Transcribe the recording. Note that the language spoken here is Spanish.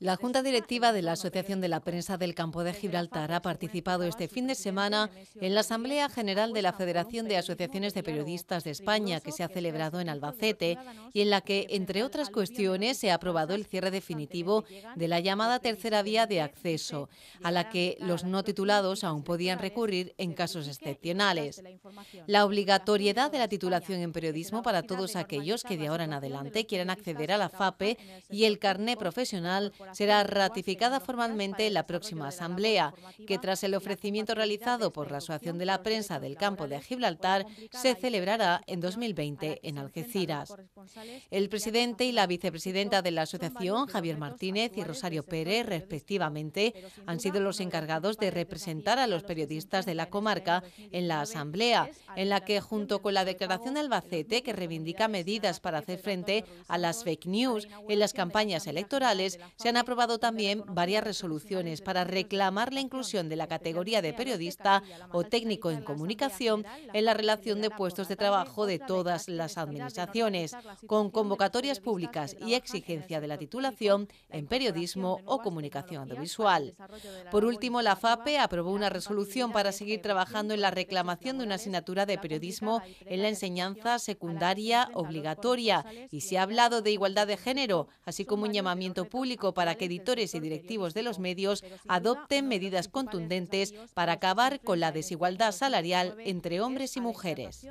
La Junta Directiva de la Asociación de la Prensa del Campo de Gibraltar ha participado este fin de semana en la Asamblea General de la Federación de Asociaciones de Periodistas de España, que se ha celebrado en Albacete, y en la que, entre otras cuestiones, se ha aprobado el cierre definitivo de la llamada tercera vía de acceso, a la que los no titulados aún podían recurrir este en casos excepcionales. La obligatoriedad de la titulación en periodismo para todos aquellos que de ahora en adelante quieran acceder a la FAPE y el carné profesional será ratificada formalmente en la próxima Asamblea, que tras el ofrecimiento realizado por la Asociación de la Prensa del Campo de Gibraltar se celebrará en 2020 en Algeciras. El presidente y la vicepresidenta de la Asociación, Javier Martínez y Rosario Pérez, respectivamente, han sido los encargados de representar a los periodistas de la comarca en la Asamblea, en la que, junto con la declaración de Albacete, que reivindica medidas para hacer frente a las fake news en las campañas electorales, se han aprobado también varias resoluciones para reclamar la inclusión de la categoría de periodista o técnico en comunicación en la relación de puestos de trabajo de todas las administraciones, con convocatorias públicas y exigencia de la titulación en periodismo o comunicación audiovisual. Por último, la FAPE aprobó una resolución para seguir trabajando en la reclamación de una asignatura de periodismo en la enseñanza secundaria obligatoria y se ha hablado de igualdad de género, así como un llamamiento público para que editores y directivos de los medios adopten medidas contundentes para acabar con la desigualdad salarial entre hombres y mujeres.